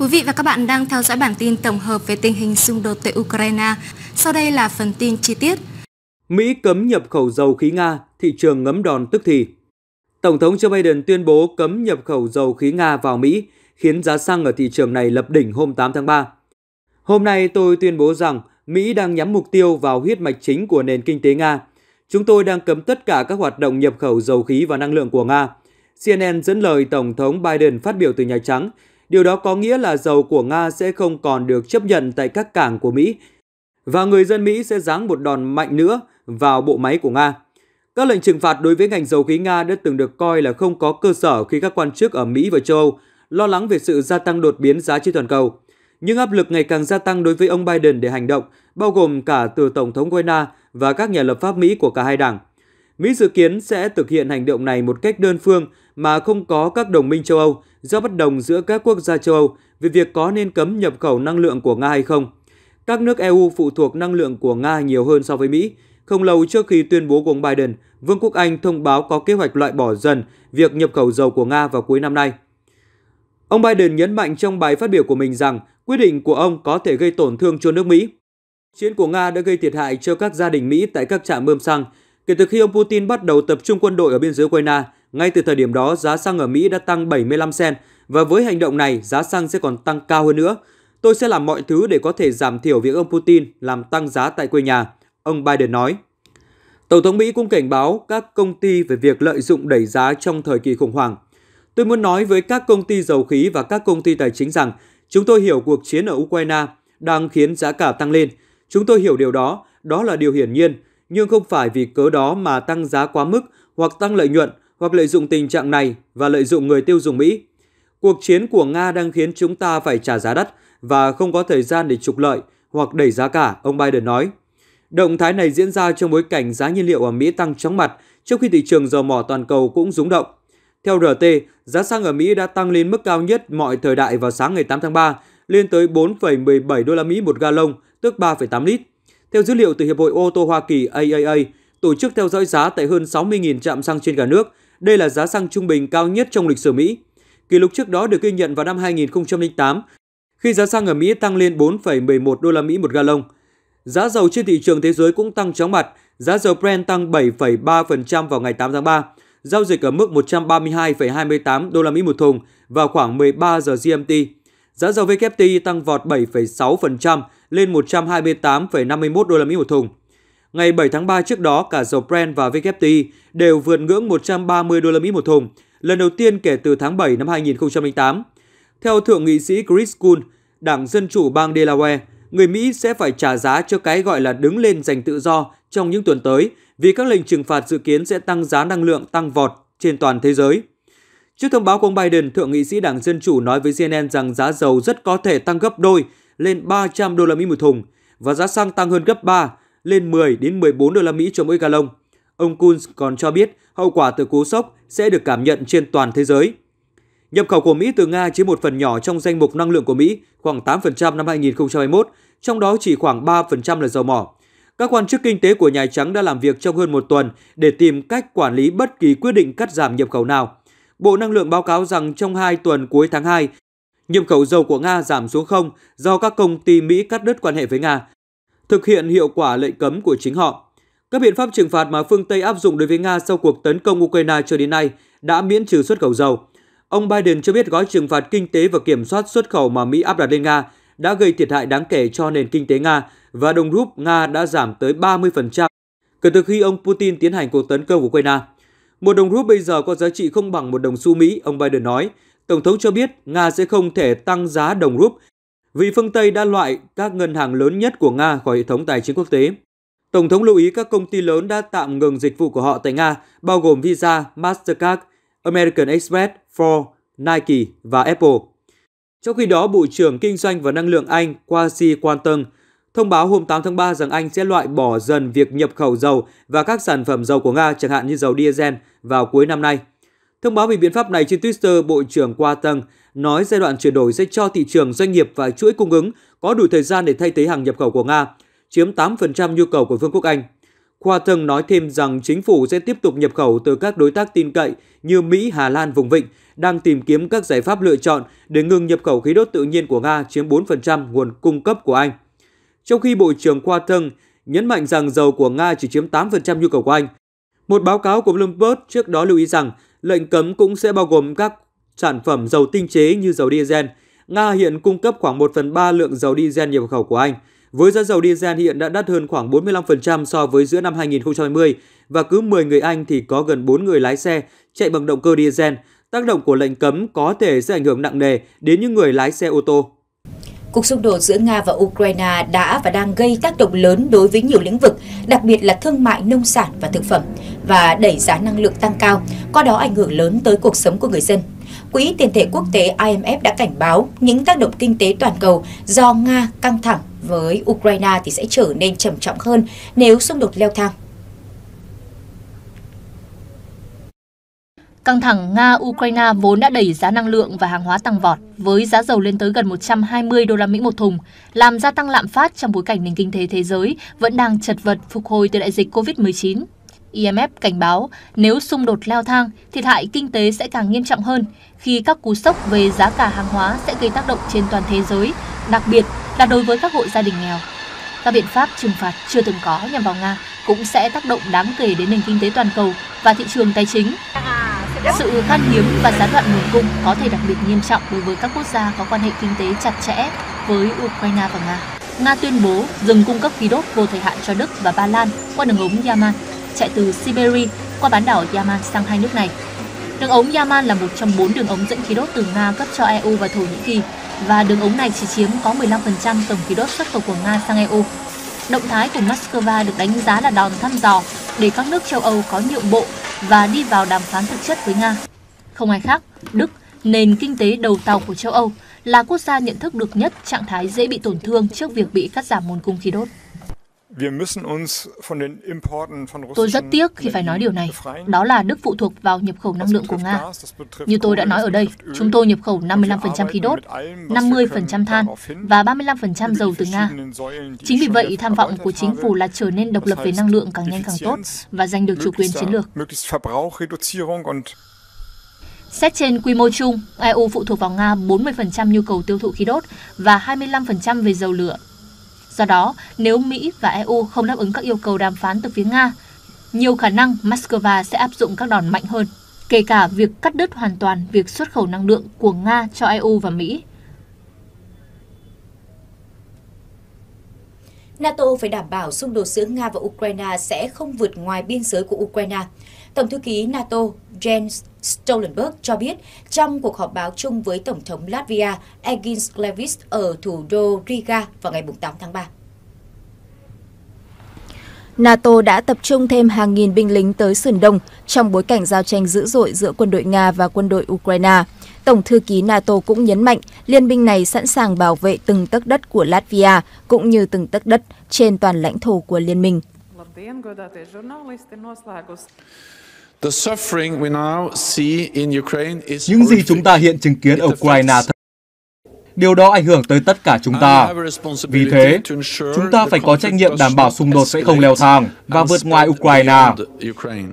Quý vị và các bạn đang theo dõi bản tin tổng hợp về tình hình xung đột tại Ukraine. Sau đây là phần tin chi tiết. Mỹ cấm nhập khẩu dầu khí Nga, thị trường ngấm đòn tức thì. Tổng thống Joe Biden tuyên bố cấm nhập khẩu dầu khí Nga vào Mỹ, khiến giá xăng ở thị trường này lập đỉnh hôm 8 tháng 3. Hôm nay tôi tuyên bố rằng Mỹ đang nhắm mục tiêu vào huyết mạch chính của nền kinh tế Nga. Chúng tôi đang cấm tất cả các hoạt động nhập khẩu dầu khí và năng lượng của Nga. CNN dẫn lời Tổng thống Biden phát biểu từ Nhà Trắng Điều đó có nghĩa là dầu của Nga sẽ không còn được chấp nhận tại các cảng của Mỹ và người dân Mỹ sẽ giáng một đòn mạnh nữa vào bộ máy của Nga. Các lệnh trừng phạt đối với ngành dầu khí Nga đã từng được coi là không có cơ sở khi các quan chức ở Mỹ và châu Âu lo lắng về sự gia tăng đột biến giá trên toàn cầu. Nhưng áp lực ngày càng gia tăng đối với ông Biden để hành động, bao gồm cả từ Tổng thống ukraine và các nhà lập pháp Mỹ của cả hai đảng. Mỹ dự kiến sẽ thực hiện hành động này một cách đơn phương mà không có các đồng minh châu Âu, do bất đồng giữa các quốc gia châu Âu về việc có nên cấm nhập khẩu năng lượng của Nga hay không. Các nước EU phụ thuộc năng lượng của Nga nhiều hơn so với Mỹ. Không lâu trước khi tuyên bố của ông Biden, Vương quốc Anh thông báo có kế hoạch loại bỏ dần việc nhập khẩu dầu của Nga vào cuối năm nay. Ông Biden nhấn mạnh trong bài phát biểu của mình rằng quyết định của ông có thể gây tổn thương cho nước Mỹ. Chiến của Nga đã gây thiệt hại cho các gia đình Mỹ tại các trạm bơm xăng. Kể từ khi ông Putin bắt đầu tập trung quân đội ở biên giới Ukraine, ngay từ thời điểm đó, giá xăng ở Mỹ đã tăng 75 cent và với hành động này, giá xăng sẽ còn tăng cao hơn nữa. Tôi sẽ làm mọi thứ để có thể giảm thiểu việc ông Putin làm tăng giá tại quê nhà, ông Biden nói. Tổng thống Mỹ cũng cảnh báo các công ty về việc lợi dụng đẩy giá trong thời kỳ khủng hoảng. Tôi muốn nói với các công ty dầu khí và các công ty tài chính rằng chúng tôi hiểu cuộc chiến ở Ukraine đang khiến giá cả tăng lên. Chúng tôi hiểu điều đó, đó là điều hiển nhiên, nhưng không phải vì cớ đó mà tăng giá quá mức hoặc tăng lợi nhuận hoặc lợi dụng tình trạng này và lợi dụng người tiêu dùng Mỹ. Cuộc chiến của Nga đang khiến chúng ta phải trả giá đắt và không có thời gian để trục lợi hoặc đẩy giá cả, ông Biden nói. Động thái này diễn ra trong bối cảnh giá nhiên liệu ở Mỹ tăng chóng mặt trong khi thị trường dầu mỏ toàn cầu cũng rúng động. Theo RT, giá xăng ở Mỹ đã tăng lên mức cao nhất mọi thời đại vào sáng ngày 8 tháng 3, lên tới 4,17 đô la Mỹ một gallon, tức 3,8 lít. Theo dữ liệu từ Hiệp hội ô tô Hoa Kỳ AAA, tổ chức theo dõi giá tại hơn 60.000 trạm xăng trên cả nước đây là giá xăng trung bình cao nhất trong lịch sử Mỹ. Kỷ lục trước đó được ghi nhận vào năm 2008 khi giá xăng ở Mỹ tăng lên 4,11 đô la Mỹ một gallon. Giá dầu trên thị trường thế giới cũng tăng chóng mặt, giá dầu Brent tăng 7,3% vào ngày 8 tháng 3, giao dịch ở mức 132,28 đô la Mỹ một thùng vào khoảng 13 giờ GMT. Giá dầu WTI tăng vọt 7,6% lên 128,51 đô la Mỹ một thùng. Ngày 7 tháng 3 trước đó, cả dầu Brent và WTI đều vượt ngưỡng 130 đô la Mỹ một thùng, lần đầu tiên kể từ tháng 7 năm 2008. Theo thượng nghị sĩ Chris Kuhn, Đảng Dân Chủ bang Delaware, người Mỹ sẽ phải trả giá cho cái gọi là đứng lên giành tự do trong những tuần tới vì các lệnh trừng phạt dự kiến sẽ tăng giá năng lượng tăng vọt trên toàn thế giới. Trước thông báo của ông Biden, thượng nghị sĩ Đảng Dân Chủ nói với CNN rằng giá dầu rất có thể tăng gấp đôi lên 300 đô la Mỹ một thùng và giá xăng tăng hơn gấp 3 lên 10 đến 14 đô la Mỹ cho mỗi gallon. Ông Kunz còn cho biết hậu quả từ cú sốc sẽ được cảm nhận trên toàn thế giới. Nhập khẩu của Mỹ từ Nga chiếm một phần nhỏ trong danh mục năng lượng của Mỹ, khoảng 8% năm 2021, trong đó chỉ khoảng 3% là dầu mỏ. Các quan chức kinh tế của Nhà Trắng đã làm việc trong hơn một tuần để tìm cách quản lý bất kỳ quyết định cắt giảm nhập khẩu nào. Bộ Năng lượng báo cáo rằng trong hai tuần cuối tháng 2, nhập khẩu dầu của Nga giảm xuống không do các công ty Mỹ cắt đứt quan hệ với Nga, thực hiện hiệu quả lệnh cấm của chính họ. Các biện pháp trừng phạt mà phương Tây áp dụng đối với Nga sau cuộc tấn công Ukraine cho đến nay đã miễn trừ xuất khẩu dầu. Ông Biden cho biết gói trừng phạt kinh tế và kiểm soát xuất khẩu mà Mỹ áp đặt lên Nga đã gây thiệt hại đáng kể cho nền kinh tế Nga và đồng rúp Nga đã giảm tới 30% kể từ khi ông Putin tiến hành cuộc tấn công của Ukraine. Một đồng rúp bây giờ có giá trị không bằng một đồng xu Mỹ, ông Biden nói. Tổng thống cho biết Nga sẽ không thể tăng giá đồng rúp vì phương Tây đã loại các ngân hàng lớn nhất của Nga khỏi hệ thống tài chính quốc tế. Tổng thống lưu ý các công ty lớn đã tạm ngừng dịch vụ của họ tại Nga, bao gồm Visa, Mastercard, American Express, Ford, Nike và Apple. Trong khi đó, Bộ trưởng Kinh doanh và Năng lượng Anh Kwasi Kwantung thông báo hôm 8 tháng 3 rằng Anh sẽ loại bỏ dần việc nhập khẩu dầu và các sản phẩm dầu của Nga chẳng hạn như dầu diesel vào cuối năm nay. Thông báo về biện pháp này trên Twitter, Bộ trưởng Qua Tầng nói giai đoạn chuyển đổi sẽ cho thị trường doanh nghiệp và chuỗi cung ứng có đủ thời gian để thay thế hàng nhập khẩu của Nga, chiếm 8% nhu cầu của Vương quốc Anh. Quarton nói thêm rằng chính phủ sẽ tiếp tục nhập khẩu từ các đối tác tin cậy như Mỹ, Hà Lan, vùng vịnh, đang tìm kiếm các giải pháp lựa chọn để ngừng nhập khẩu khí đốt tự nhiên của Nga chiếm 4% nguồn cung cấp của Anh. Trong khi Bộ trưởng Quarton nhấn mạnh rằng dầu của Nga chỉ chiếm 8% nhu cầu của Anh. Một báo cáo của Bloomberg trước đó lưu ý rằng lệnh cấm cũng sẽ bao gồm các sản phẩm dầu tinh chế như dầu diesel. Nga hiện cung cấp khoảng 1 phần 3 lượng dầu diesel nhập khẩu của Anh. Với giá dầu diesel hiện đã đắt hơn khoảng 45% so với giữa năm 2020 và cứ 10 người Anh thì có gần 4 người lái xe chạy bằng động cơ diesel. Tác động của lệnh cấm có thể sẽ ảnh hưởng nặng nề đến những người lái xe ô tô Cuộc xung đột giữa Nga và Ukraine đã và đang gây tác động lớn đối với nhiều lĩnh vực, đặc biệt là thương mại, nông sản và thực phẩm, và đẩy giá năng lượng tăng cao, qua đó ảnh hưởng lớn tới cuộc sống của người dân. Quỹ tiền tệ quốc tế IMF đã cảnh báo những tác động kinh tế toàn cầu do Nga căng thẳng với Ukraine thì sẽ trở nên trầm trọng hơn nếu xung đột leo thang. Căng thẳng Nga-Ukraine vốn đã đẩy giá năng lượng và hàng hóa tăng vọt, với giá dầu lên tới gần 120 đô la Mỹ một thùng, làm gia tăng lạm phát trong bối cảnh nền kinh tế thế giới vẫn đang chật vật phục hồi từ đại dịch COVID-19. IMF cảnh báo nếu xung đột leo thang, thiệt hại kinh tế sẽ càng nghiêm trọng hơn khi các cú sốc về giá cả hàng hóa sẽ gây tác động trên toàn thế giới, đặc biệt là đối với các hộ gia đình nghèo. Các biện pháp trừng phạt chưa từng có nhằm vào Nga cũng sẽ tác động đáng kể đến nền kinh tế toàn cầu và thị trường tài chính sự khan hiếm và gián đoạn nguồn cung có thể đặc biệt nghiêm trọng đối với các quốc gia có quan hệ kinh tế chặt chẽ với Ukraine và Nga. Nga tuyên bố dừng cung cấp khí đốt vô thời hạn cho Đức và Ba Lan qua đường ống Yaman, chạy từ Siberia qua bán đảo Yaman sang hai nước này. Đường ống Yaman là một trong bốn đường ống dẫn khí đốt từ Nga cấp cho EU và Thổ Nhĩ Kỳ, và đường ống này chỉ chiếm có 15% tổng khí đốt xuất khẩu của Nga sang EU. Động thái của Moscow được đánh giá là đòn thăm dò để các nước châu Âu có nhượng bộ và đi vào đàm phán thực chất với Nga. Không ai khác, Đức, nền kinh tế đầu tàu của châu Âu, là quốc gia nhận thức được nhất trạng thái dễ bị tổn thương trước việc bị cắt giảm nguồn cung khí đốt. Tôi rất tiếc khi phải nói điều này, đó là Đức phụ thuộc vào nhập khẩu năng lượng của Nga. Như tôi đã nói ở đây, chúng tôi nhập khẩu 55% khí đốt, 50% than và 35% um dầu từ Nga. Chính vì vậy, tham vọng của chính phủ là trở nên độc lập về năng lượng càng nhanh càng tốt và giành được chủ quyền chiến lược. Xét trên quy mô chung, EU phụ thuộc vào Nga 40% nhu cầu tiêu thụ khí đốt và 25% về dầu lửa. Do đó, nếu Mỹ và EU không đáp ứng các yêu cầu đàm phán từ phía Nga, nhiều khả năng Moscow sẽ áp dụng các đòn mạnh hơn, kể cả việc cắt đứt hoàn toàn việc xuất khẩu năng lượng của Nga cho EU và Mỹ NATO phải đảm bảo xung đột giữa Nga và Ukraine sẽ không vượt ngoài biên giới của Ukraine. Tổng thư ký NATO Jens Stoltenberg cho biết trong cuộc họp báo chung với Tổng thống Latvia Egils Levis ở thủ đô Riga vào ngày 8 tháng 3. NATO đã tập trung thêm hàng nghìn binh lính tới sườn đông trong bối cảnh giao tranh dữ dội giữa quân đội Nga và quân đội Ukraine. Tổng thư ký NATO cũng nhấn mạnh liên minh này sẵn sàng bảo vệ từng tấc đất của Latvia cũng như từng tấc đất trên toàn lãnh thổ của liên minh. Những gì chúng ta hiện chứng kiến ở Ukraine Điều đó ảnh hưởng tới tất cả chúng ta. Vì thế, chúng ta phải có trách nhiệm đảm bảo xung đột sẽ không leo thang và vượt ngoài Ukraine.